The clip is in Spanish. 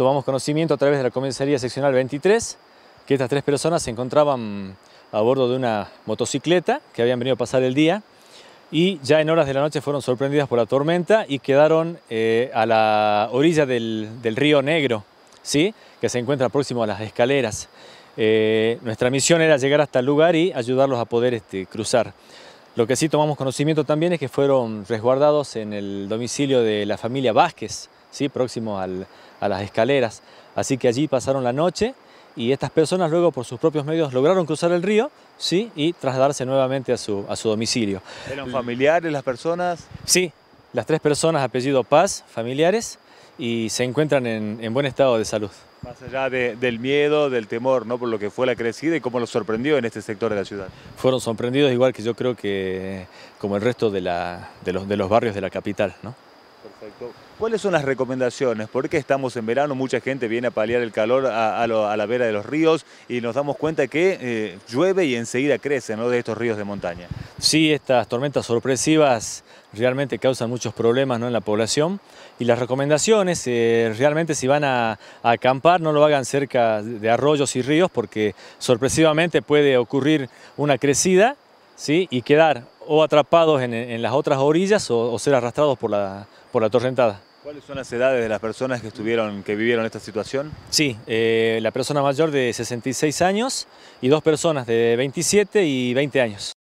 tomamos conocimiento a través de la comisaría seccional 23 que estas tres personas se encontraban a bordo de una motocicleta que habían venido a pasar el día y ya en horas de la noche fueron sorprendidas por la tormenta y quedaron eh, a la orilla del, río Negro, ¿sí? que se encuentra próximo a las escaleras. Eh, nuestra misión era llegar hasta el lugar y ayudarlos a poder este, cruzar. Lo que sí tomamos conocimiento también es que fueron resguardados en el domicilio de la familia Vázquez, ¿sí? próximo a las escaleras. Así que allí pasaron la noche y estas personas luego por sus propios medios lograron cruzar el río ¿sí? y trasladarse nuevamente a su, a su domicilio. ¿Eran familiares las personas? Sí, las tres personas, apellido Paz, familiares, y se encuentran en, buen estado de salud. Más allá del miedo, del temor, ¿no? Por lo que fue la crecida y cómo los sorprendió en este sector de la ciudad. Fueron sorprendidos igual que yo creo que como el resto de, de, los, de los barrios de la capital, ¿no? Perfecto. ¿Cuáles son las recomendaciones? Porque estamos en verano, mucha gente viene a paliar el calor a, la vera de los ríos y nos damos cuenta que eh, llueve y enseguida crece de estos ríos de montaña. Sí, estas tormentas sorpresivas realmente causan muchos problemas ¿no? en la población y las recomendaciones, eh, realmente si van a, acampar no lo hagan cerca de arroyos y ríos porque sorpresivamente puede ocurrir una crecida ¿sí? y quedar o atrapados en, las otras orillas o, ser arrastrados por la, por torrentada. ¿Cuáles son las edades de las personas que, estuvieron, que vivieron esta situación? Sí, eh, la persona mayor de 66 años y dos personas de 27 y 20 años.